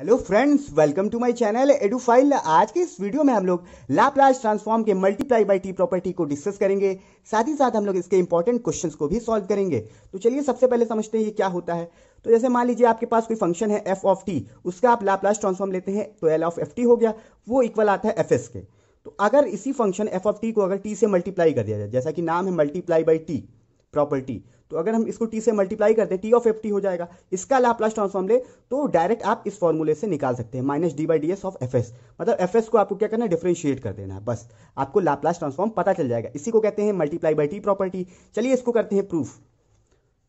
hello friends welcome to my channel फाइल आज के इस वीडियो में हम लोग लाप्लास ट्रांसफॉर्म के मल्टीप्लाई बाय टी प्रॉपर्टी को डिस्कस करेंगे साथ ही साथ हम लोग इसके इंपॉर्टेंट क्वेश्चंस को भी सॉल्व करेंगे तो चलिए सबसे पहले समझते हैं ये क्या होता है तो जैसे मान लीजिए आपके पास कोई फंक्शन है एफ ऑफ टी उसका आप लाप्लास ट्रांसफॉर्म लेते हैं तो एल ऑफ एफ टी हो गया वो इक्वल आता है एफ एस के तो अगर इसी फंक्शन एफ ऑफ टी को अगर टी से मल्टीप्लाई कर दिया जाए जैसा कि नाम है मल्टीप्लाई बाई टी प्रॉपर्टी तो अगर हम इसको टी से मल्टीप्लाई करते हैं टी ऑफ एफ टी हो जाएगा इसका लाप्लास ट्रांसफॉर्म ले तो डायरेक्ट आप इस फॉर्मूले से निकाल सकते हैं minus D by D S of F S मतलब एफ एस को आपको क्या करना है डिफ्रेंशिएट कर देना है बस आपको लाप्लास ट्रांसफॉर्म पता चल जाएगा इसी को कहते हैं मल्टीप्लाई बाई टी प्रॉपर्टी चलिए इसको करते हैं प्रूफ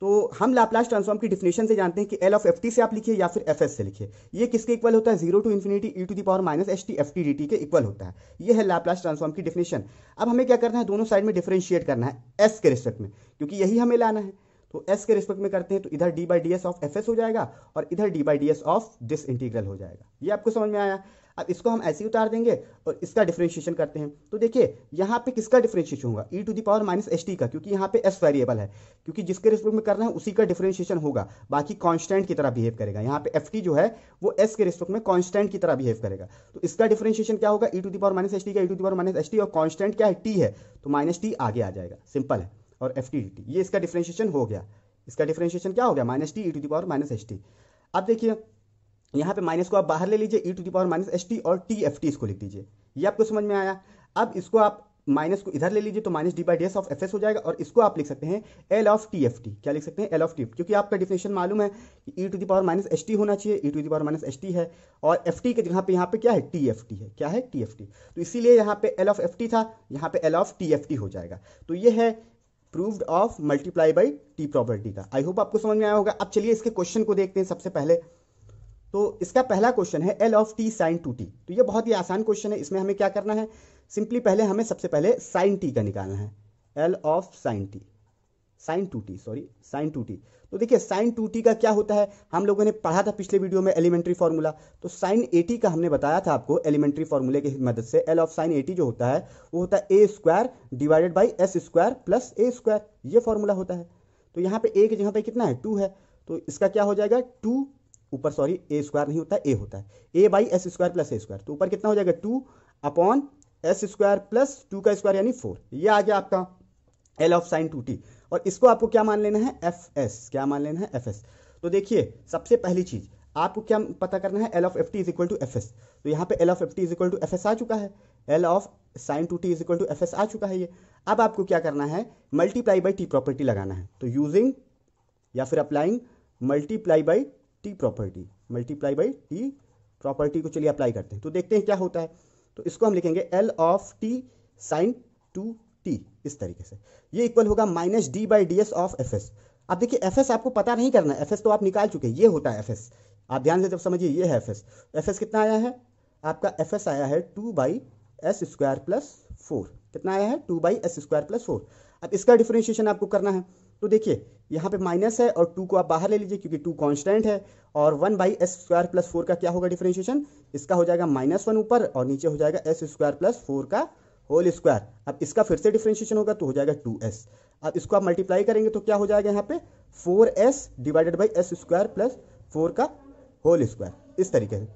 तो हम लाप्लास ट्रांसफॉर्म की डिफिनेशन से जानते हैं कि एल ऑफ एफ टी से आप लिखिए या फिर एफ एस से लिखिए ये किसके इक्वल होता है zero to infinity E to the power minus H T F T D T के इक्वल होता है ये है लाप्लास ट्रांसफॉर्म की डिफिनेशन अब हमें क्या करना है दोनों साइड में डिफ्रेंशिएट करना है एस के रिस्पेक्ट में क्योंकि यही हमें लाना है तो एस के रिस्पेक्ट में करते हैं तो इधर D by D S of F S हो जाएगा और इधर D by D S of this integral हो जाएगा ये आपको समझ में आया अब इसको हम ऐसे ही उतार देंगे और इसका डिफ्रेंशिएशन करते हैं तो देखिए यहाँ पे किसका डिफ्रेंशिएशन होगा E to the power minus S T का क्योंकि यहाँ पे एस वेरिएबल है क्योंकि जिसके रिस्पेक्ट में कर रहे हैं उसी का डिफ्रेंशिएशन होगा बाकी कांस्टेंट की तरह बिहेव करेगा यहाँ पे एफ टी जो है वो एस के रिस्पेक्ट में कॉन्स्टेंट की तरह बिहेव करेगा तो इसका डिफ्रेंशिएशन क्या होगा E to the power minus S T का E to the power minus S T और कॉन्स्टेंट क्या है टी है तो माइनस टी आगे आ जाएगा सिंपल है और एफ टी डी टी ये इसका डिफ्रेंशिएशन हो गया इसका डिफ्रेंशिएशन क्या हो गया minus T E to the power minus H T अब देखिए यहाँ पे माइनस को आप बाहर ले लीजिए E to the power minus H T और टी एफ टी इसको लिख दीजिए ये आपको समझ में आया अब इसको आप माइनस को इधर ले लीजिए तो minus D by D S of F S हो जाएगा और इसको आप लिख सकते हैं L of T F T क्या लिख सकते हैं एल ऑफ टी क्योंकि आपका डिफिनेशन मालूम है कि E to the power minus H T होना चाहिए E to the power minus H T है और एफ टी के जगह पे यहाँ पे क्या है टी एफ टी है क्या है टी एफ टी तो इसीलिए यहाँ पे एल ऑफ एफ टी था यहाँ पे L of T F T हो जाएगा तो ये है proved of multiply by T property का आई होप आपको समझ में आया होगा अब चलिए इसके क्वेश्चन को देखते हैं सबसे पहले तो इसका पहला क्वेश्चन है L of T sine two T तो ये बहुत ही आसान क्वेश्चन है इसमें हमें क्या करना है सिंपली पहले हमें सबसे पहले साइन टी का निकालना है L of sine T sine two T sorry sine two T तो देखिए साइन टू टी का क्या होता है हम लोगों ने पढ़ा था पिछले वीडियो में एलिमेंट्री फार्मूला तो साइन ए टी का हमने बताया था आपको एलिमेंट्री फार्मूले की मदद से L of sine A T जो होता है वो होता है A square divided by S square plus A square ये फॉर्मूला होता है तो यहाँ पे ए की जगह पे कितना है टू है तो इसका क्या हो जाएगा टू ऊपर सॉरी ए स्क्वायर नहीं होता ए होता है A by S square plus A square तो ऊपर कितना हो जाएगा two upon S square plus two का स्क्वायर यानी फोर ये आ गया आपका L of sine two T और इसको आपको क्या मान लेना है एफ एस क्या मान लेना है एफ एस तो देखिए सबसे पहली चीज़ आपको क्या पता करना है L of F T is equal to F S तो यहाँ पे L of F T is equal to F S आ चुका है L of sine two T is equal to F S आ चुका है ये अब आपको क्या करना है मल्टीप्लाई बाई टी प्रॉपर्टी लगाना है तो यूजिंग या फिर applying multiply by T property multiply by T property को चलिए अप्लाई करते हैं तो देखते हैं क्या होता है तो इसको हम लिखेंगे L of T sine two T इस तरीके से ये इक्वल होगा minus D by D S of F S अब देखिए एफ एस आपको पता नहीं करना एफ एस तो आप निकाल चुके ये होता है एफ एस आप ध्यान से जब समझिए ये है एफ एस एफ एस कितना आया है आपका एफ एस आया है two by S square plus four कितना आया है two by S square plus four अब इसका डिफ्रेंशिएशन आपको करना है तो देखिए यहाँ पे माइनस है और टू को आप बाहर ले लीजिए क्योंकि टू कांस्टेंट है और one by S square plus four का क्या होगा डिफ्रेंशिएशन इसका हो जाएगा माइनस वन ऊपर और नीचे हो जाएगा एस स्क्वायर प्लस फोर का होल स्क्वायर अब इसका फिर से डिफ्रेंशिएशन होगा तो हो जाएगा टू एस अब इसको आप मल्टीप्लाई करेंगे तो क्या हो जाएगा यहाँ पे four S divided by S square plus four का होल स्क्वायर इस तरीके से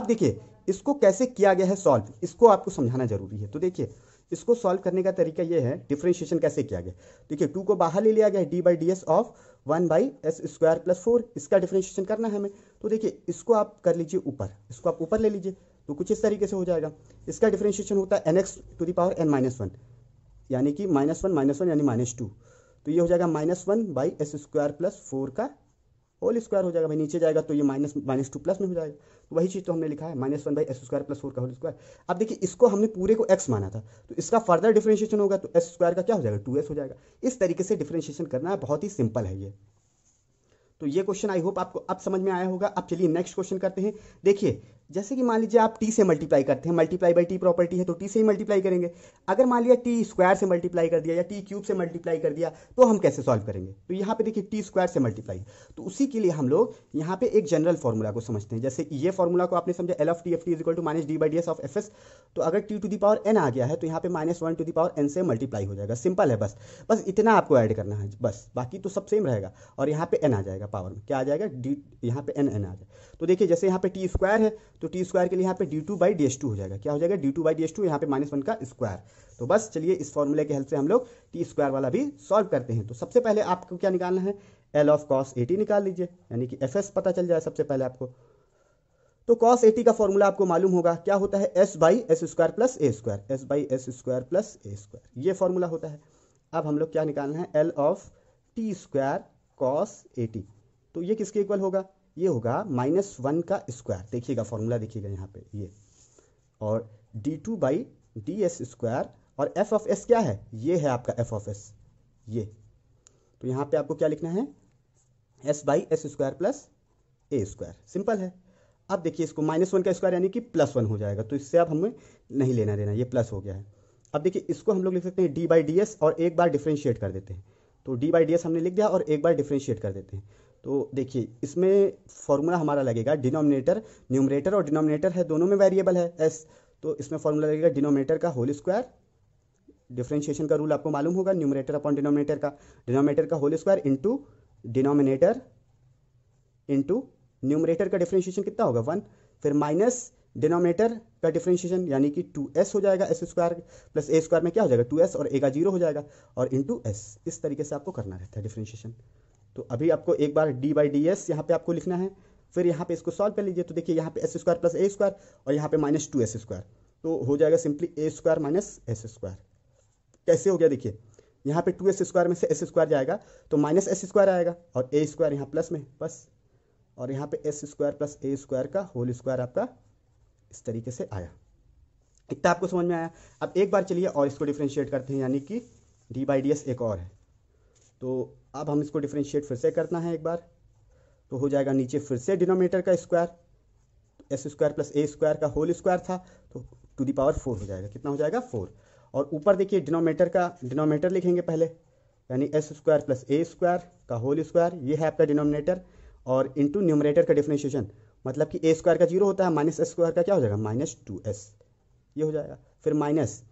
अब देखिए इसको कैसे किया गया है सॉल्व इसको आपको समझाना जरूरी है तो देखिए इसको सॉल्व करने का तरीका ये है डिफ्रेंशिएशन कैसे किया गया देखिए टू को बाहर ले लिया गया है D by D S of one by S square plus four इसका डिफ्रेंशिएशन करना है हमें तो देखिए इसको आप कर लीजिए ऊपर इसको आप ऊपर ले लीजिए तो कुछ इस तरीके से हो जाएगा इसका डिफ्रेंशिएशन होता है N X to the power N minus one यानी कि माइनस वन माइनस वन यानी माइनस टू तो ये हो जाएगा minus one by S square plus four का होल स्क्वायर हो जाएगा भाई नीचे जाएगा तो ये माइनस माइनस टू प्लस में हो जाएगा तो वही चीज़ तो हमने लिखा है minus one by S square plus four का होल स्क्वायर अब देखिए इसको हमने पूरे को एक्स माना था तो इसका फर्दर डिफ्रेंशिएशन होगा तो एस स्क्वायर का क्या हो जाएगा टू एस हो जाएगा इस तरीके से डिफ्रेंशिएशन करना है बहुत ही सिंपल है ये तो ये क्वेश्चन आई होप आपको अब समझ में आया होगा अब चलिए नेक्स्ट क्वेश्चन करते हैं देखिए जैसे कि मान लीजिए आप टी से मल्टीप्लाई करते हैं मल्टीप्लाई बाई टी प्रॉपर्टी है तो टी से ही मल्टीप्लाई करेंगे अगर मान लिया टी स्क्वायर से मल्टीप्लाई कर दिया या टी क्यूब से मल्टीप्लाई कर दिया तो हम कैसे सॉल्व करेंगे तो यहाँ पे देखिए टी स्क्वायर से मल्टीप्लाई तो उसी के लिए हम लोग यहाँ पे एक जनरल फॉर्मूला को समझते हैं जैसे ये फॉर्मूला को आपने समझा L F T F T equal to minus D by D S of F S तो अगर T to the power N आ गया है तो यहाँ पे minus one to the power N से मल्टीप्लाई हो जाएगा सिंपल है बस बस इतना आपको ऐड करना है बस बाकी तो सब सेम रहेगा और यहाँ पे एन आ जाएगा पावर में क्या आ जाएगा डी यहाँ पे एन एन आ जाएगा तो देखिए जैसे यहाँ पे टी स्क्वायर है तो टी स्क्वायर के लिए यहाँ पे D two by D S two हो जाएगा क्या हो जाएगा D two by D S two यहाँ पे माइनस वन का स्क्वायर तो बस चलिए इस फॉर्मूले के हेल्प से हम लोग टी स्क्वायर वाला भी सॉल्व करते हैं तो सबसे पहले आपको क्या निकालना है एल ऑफ कॉस एटी निकाल लीजिए यानी कि एफ एस पता चल जाए सबसे पहले आपको तो कॉस एटी का फॉर्मूला आपको मालूम होगा क्या होता है S by S square plus A square S by S square plus A square ये फॉर्मूला होता है अब हम लोग क्या निकालना है L of T square cos T तो ये किसके इक्वल होगा ये होगा माइनस वन का स्क्वायर देखिएगा फॉर्मूला देखिएगा यहाँ पे ये और D two by D S square और एफ ऑफ एस क्या है ये है आपका एफ ऑफ एस ये तो यहाँ पे आपको क्या लिखना है S by S square plus A square simple है अब देखिए इसको माइनस वन का स्क्वायर यानी कि प्लस वन हो जाएगा तो इससे अब हमें नहीं लेना देना ये प्लस हो गया है अब देखिए इसको हम लोग लिख सकते हैं डी बाई डी एस और एक बार डिफ्रेंशिएट कर देते हैं तो डी बाई डी एस हमने लिख दिया और एक बार डिफ्रेंशिएट कर देते हैं तो देखिए इसमें फॉर्मूला हमारा लगेगा डिनोमिनेटर न्यूमरेटर और डिनोमिनेटर है दोनों में वेरिएबल है एस तो इसमें फॉर्मूला लगेगा डिनोमिनेटर का होल स्क्वायर डिफ्रेंशिएशन का रूल आपको मालूम होगा न्यूमरेटर अपॉन डिनोमिनेटर का डिनोमिनेटर का whole square into denominator into numerator का डिफ्रेंशिएशन कितना होगा वन फिर माइनस डिनोमिनेटर का डिफ्रेंशिएशन यानी कि टू एस हो जाएगा S square plus A square में क्या हो जाएगा टू एस और ए का जीरो हो जाएगा और इंटू एस इस तरीके से आपको करना रहता है डिफ्रेंशिएशन तो अभी आपको एक बार डी बाई डी एस यहाँ पे आपको लिखना है फिर यहाँ पे इसको सॉल्व कर लीजिए तो देखिए यहाँ पे S square plus A square और यहाँ पे माइनस टू एस स्क्वायर तो हो जाएगा simply A square minus S square कैसे हो गया देखिए यहाँ पे टू एस स्क्वायर में से एस स्क्वायर जाएगा तो माइनस एस स्क्वायर आएगा और ए स्क्वायर यहाँ प्लस में बस और यहाँ पे S square plus A square का होल स्क्वायर आपका इस तरीके से आया इतना आपको समझ में आया अब एक बार चलिए और इसको डिफ्रेंशिएट करते हैं यानी कि डी बाई डी एस एक और है तो अब हम इसको डिफ्रेंशिएट फिर से करना है एक बार तो हो जाएगा नीचे फिर से डिनोमीटर का square S square plus A square का होल स्क्वायर था तो टू दी पावर फोर हो जाएगा कितना हो जाएगा फोर और ऊपर देखिए डिनोमीटर का डिनोमीटर लिखेंगे पहले यानी S square plus A square का होल स्क्वायर ये है आपका डिनोमिनेटर और इंटू न्यूमरेटर का डिफ्रेंशिएशन मतलब कि ए स्क्वायर का जीरो होता है माइनस एस स्क्वायर का क्या हो जाएगा माइनस टू एस ये हो जाएगा फिर माइनस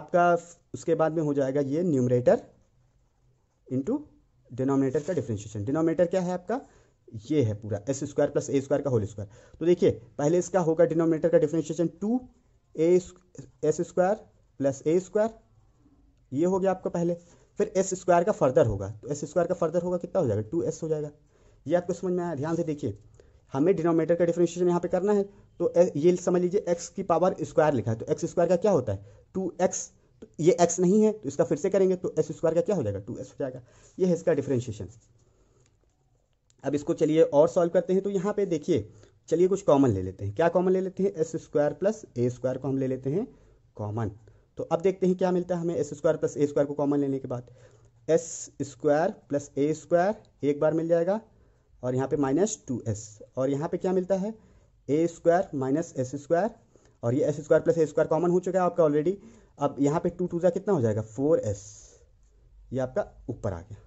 आपका उसके बाद में हो जाएगा ये न्यूमरेटर इंटू डिनोमिनेटर का डिफ्रेंशिएशन डिनोमिनेटर क्या है आपका ये है पूरा S square plus A square का होल स्क्वायर तो देखिए पहले इसका होगा डिनोमिनेटर का differentiation two A S square plus A square ये हो गया आपका पहले फिर एस स्क्वायर का फर्दर होगा तो एस स्क्वायर का फर्दर होगा कितना हो जाएगा टू एस हो जाएगा ये आपको समझ में आया ध्यान से देखिए हमें डिनोमिनेटर का डिफ्रेंशिएशन यहाँ पे करना है तो ये समझ लीजिए एक्स की पावर स्क्वायर लिखा है तो एक्स स्क्वायर का क्या होता है टू एक्स ये एक्स नहीं है तो इसका फिर से करेंगे तो एस स्क्वायर का क्या हो जाएगा टू एस हो जाएगा ये है इसका डिफ्रेंशिएशन अब इसको चलिए और सॉल्व करते हैं तो यहाँ पे देखिए चलिए कुछ कॉमन ले लेते हैं क्या कॉमन ले लेते हैं S square plus A square को हम ले लेते हैं कॉमन तो अब देखते हैं क्या मिलता है हमें S square plus A square को कॉमन लेने के बाद S square plus A square एक बार मिल जाएगा और यहाँ पे माइनस टू एस और यहाँ पे क्या मिलता है A square minus S square और ये S square plus A square common हो चुका है आपका ऑलरेडी अब यहाँ पे टू टू ज़ा कितना हो जाएगा फोर एस ये आपका ऊपर आ गया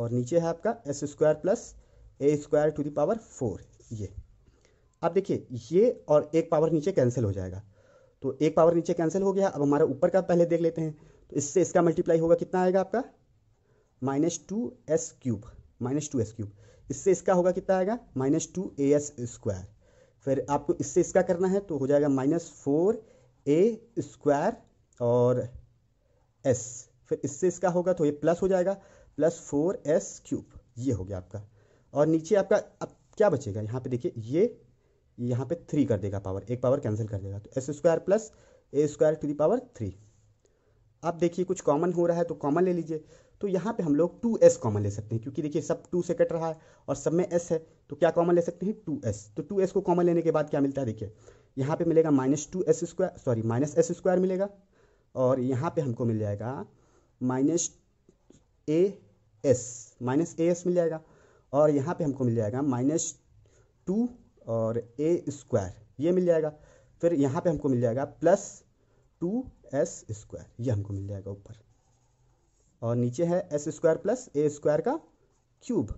और नीचे है आपका S square plus A square to the power four ये अब देखिए ये और एक पावर नीचे कैंसिल हो जाएगा तो एक पावर नीचे कैंसिल हो गया अब हमारा ऊपर का पहले देख लेते हैं तो इससे इसका मल्टीप्लाई होगा कितना आएगा आपका minus two S cube minus two S cube इससे इसका होगा कितना आएगा minus two A S square फिर आपको इससे इसका करना है तो हो जाएगा माइनस फोर ए स्क्वायर और एस फिर इससे इसका होगा तो ये प्लस हो जाएगा प्लस फोर एस क्यूब ये हो गया आपका और नीचे आपका अब क्या बचेगा यहाँ पे देखिए ये यहाँ पे थ्री कर देगा पावर एक पावर कैंसिल कर देगा तो S square plus A square to the power three अब देखिए कुछ कॉमन हो रहा है तो कॉमन ले लीजिए तो यहाँ पे हम लोग टू एस कॉमन ले सकते हैं क्योंकि देखिए सब टू से कट रहा है और सब में एस है तो क्या कॉमन ले सकते हैं टू एस तो टू एस को कॉमन लेने के बाद क्या मिलता है देखिए यहाँ पे मिलेगा minus two S square sorry minus S square मिलेगा और यहाँ पे हमको मिल जाएगा minus A S minus A S मिल जाएगा और यहाँ पे हमको मिल जाएगा माइनस टू और ए स्क्वायर ये मिल जाएगा फिर यहाँ पे हमको मिल जाएगा प्लस टू एस स्क्वायर ये हमको मिल जाएगा ऊपर और नीचे है S square plus A square का क्यूब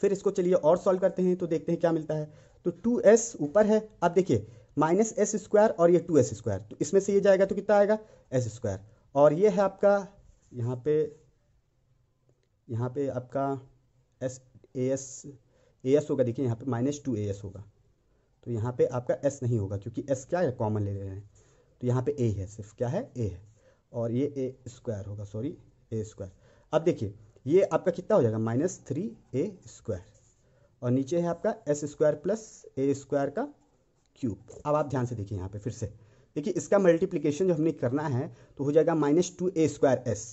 फिर इसको चलिए और सॉल्व करते हैं तो देखते हैं क्या मिलता है तो टू एस ऊपर है अब देखिए माइनस एस स्क्वायर और ये टू एस स्क्वायर तो इसमें से ये जाएगा तो कितना आएगा एस स्क्वायर और ये है आपका यहाँ पे यहाँ पे आपका S A S A S होगा देखिए यहाँ पे माइनस टू ए एस होगा तो यहाँ पे आपका एस नहीं होगा क्योंकि एस क्या है कॉमन ले रहे हैं तो यहाँ पे ए है सिर्फ क्या है ए है और ये ए स्क्वायर होगा सॉरी ए स्क्वायर अब देखिए ये आपका कितना हो जाएगा माइनस थ्री ए स्क्वायर और नीचे है आपका S square plus A square का क्यूब अब आप ध्यान से देखिए यहाँ पे फिर से देखिए इसका मल्टीप्लीकेशन जो हमने करना है तो हो जाएगा minus two A square S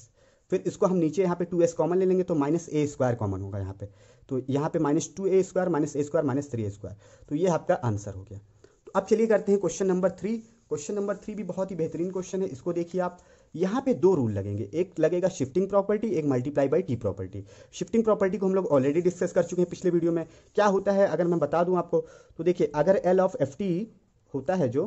फिर इसको हम नीचे यहाँ पे टू एस कॉमन ले लेंगे तो माइनस ए स्क्वायर कॉमन होगा यहाँ पे तो यहाँ पे minus two A square minus A square minus three A square तो ये आपका आंसर हो गया तो अब चलिए करते हैं question number three question number three भी बहुत ही बेहतरीन क्वेश्चन है इसको देखिए आप यहाँ पे दो रूल लगेंगे एक लगेगा शिफ्टिंग प्रॉपर्टी एक multiply by T property shifting property को हम लोग ऑलरेडी डिस्कस कर चुके हैं पिछले वीडियो में क्या होता है अगर मैं बता दूँ आपको तो देखिए अगर एल ऑफ एफ टी होता है जो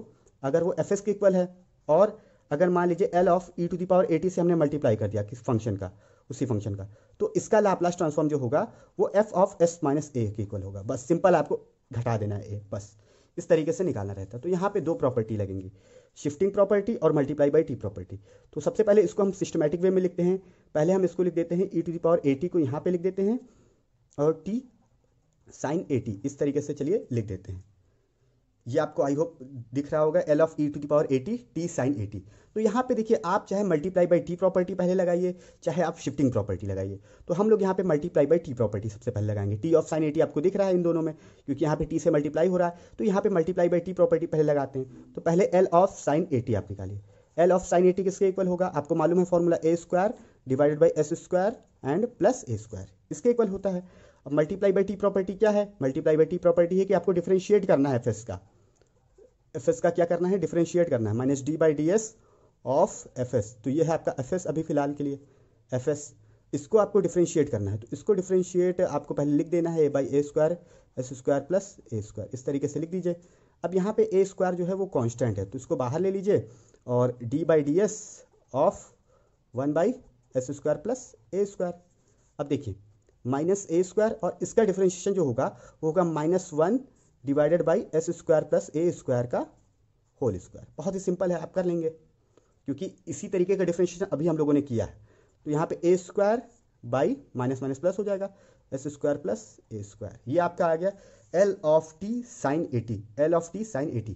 अगर वो एफ एस के इक्वल है और अगर मान लीजिए L of E to the power T से हमने मल्टीप्लाई कर दिया किस फंक्शन का उसी फंक्शन का तो इसका लाप्लास ट्रांसफॉर्म जो होगा वो F of S minus A के इक्वल होगा बस सिंपल आपको घटा देना है ए बस इस तरीके से निकालना रहता है तो यहाँ पे दो प्रॉपर्टी लगेंगी शिफ्टिंग प्रॉपर्टी और मल्टीप्लाई बाई टी प्रॉपर्टी तो सबसे पहले इसको हम सिस्टमेटिक वे में लिखते हैं पहले हम इसको लिख देते हैं E to the power A T को यहाँ पे लिख देते हैं और टी साइन ए टी इस तरीके से चलिए लिख देते हैं ये आपको आई होप दिख रहा होगा एल ऑफ ई टू की power A T T sine A T तो यहाँ पे देखिए आप चाहे मल्टीप्लाई बाई टी प्रॉपर्टी पहले लगाइए चाहे आप शिफ्टिंग प्रॉपर्टी लगाइए तो हम लोग यहाँ पे मल्टीप्लाई बाई टी प्रॉपर्टी सबसे पहले लगाएंगे टी ऑफ साइन एटी आपको दिख रहा है इन दोनों में क्योंकि यहाँ पे टी से मल्टीप्लाई हो रहा है तो यहाँ पे मल्टीप्लाई बाई टी प्रॉपर्टी पहले लगाते हैं तो पहले एल ऑफ साइन एटी आप निकालिए एल ऑफ साइन एटी किसके इक्वल होगा आपको मालूम है formula A square divided by S square and plus A square इसके इक्वल होता है अब मल्टीप्लाई बाई टी प्रॉपर्टी क्या है मल्टीप्लाई बाई टी प्रॉपर्टी है कि आपको डिफ्रेंशिएट करना है एफ का एफ एस का क्या करना है डिफ्रेंशिएट करना है minus D by D S of F S तो ये है आपका एफ एस अभी फिलहाल के लिए एफ एस इसको आपको डिफ्रेंशिएट करना है तो इसको डिफ्रेंशिएट आपको पहले लिख देना है A by A square S square plus A square इस तरीके से लिख दीजिए अब यहाँ पे ए स्क्वायर जो है वो कांस्टेंट है तो इसको बाहर ले लीजिए और D by D S of one by S square plus A square अब देखिए माइनस ए स्क्वायर और इसका डिफ्रेंशिएशन जो होगा वो होगा minus one divided by S square plus A square का होल स्क्वायर बहुत ही सिंपल है आप कर लेंगे क्योंकि इसी तरीके का डिफ्रेंशिएशन अभी हम लोगों ने किया है तो यहाँ पे A square by minus minus plus हो जाएगा S square plus A square ये आपका आ गया L of T sine A T L of T sine A T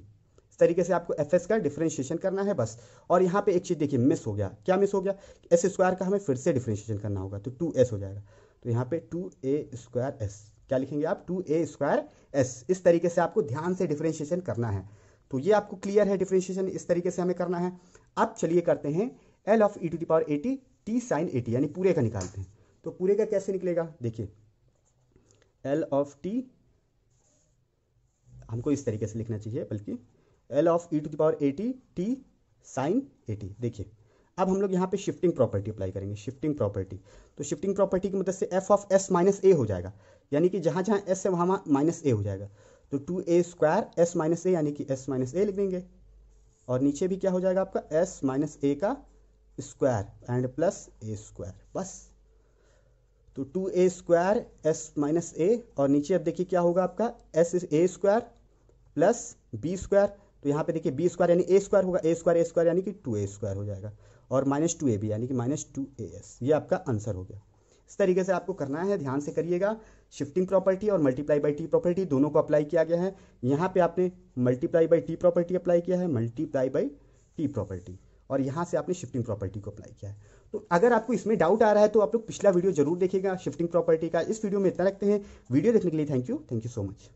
इस तरीके से आपको एफ एस का डिफ्रेंशिएशन करना है बस और यहाँ पे एक चीज़ देखिए मिस हो गया क्या मिस हो गया एस स्क्वायर का हमें फिर से डिफ्रेंशिएशन करना होगा तो टू एस हो जाएगा तो यहाँ पे टू ए स्क्वायर एस क्या लिखेंगे आप टू ए स्क्वायर एस इस तरीके से आपको ध्यान से डिफ्रेंशिएशन करना है तो ये आपको क्लियर है डिफ्रेंशिएशन इस तरीके से हमें करना है अब चलिए करते हैं L of E to the power T T sine A T यानी पूरे का निकालते हैं तो पूरे का कैसे निकलेगा देखिए एल ऑफ टी हमको इस तरीके से लिखना चाहिए बल्कि L of E to the A T T sine A T देखिए अब हम लोग यहाँ पे शिफ्टिंग प्रॉपर्टी अप्लाई करेंगे शिफ्टिंग प्रॉपर्टी तो शिफ्टिंग प्रॉपर्टी की मदद मतलब से F of S minus A हो जाएगा यानी कि जहाँ जहाँ एस है वहाँ वहाँ माइनस ए हो जाएगा तो two A square S minus A यानी कि एस माइनस ए लिख देंगे और नीचे भी क्या हो जाएगा आपका एस माइनस ए का square and plus A square बस तो two A square S minus A और नीचे अब देखिए क्या होगा आपका S A square plus B square तो यहाँ पे देखिए बी स्क्वायर यानी ए स्क्वायर होगा ए स्क्वायर ए स्क्वायर यानी कि टू ए स्क्वायर हो जाएगा और माइनस टू ए बी यानी कि माइनस टू ए एस ये आपका आंसर हो गया इस तरीके से आपको करना है ध्यान से करिएगा शिफ्टिंग प्रॉपर्टी और मल्टीप्लाई बाई टी प्रॉपर्टी दोनों को अप्लाई किया गया है यहाँ पे आपने multiply by T property apply किया है मल्टीप्लाई बाई टी प्रॉपर्टी और यहाँ से आपने शिफ्टिंग प्रॉपर्टी को अप्लाई किया है तो अगर आपको इसमें डाउट आ रहा है तो आप लोग पिछला वीडियो जरूर देखिएगा शिफ्टिंग प्रॉपर्टी का इस वीडियो में इतना रखते हैं वीडियो देखने के लिए thank you thank you so much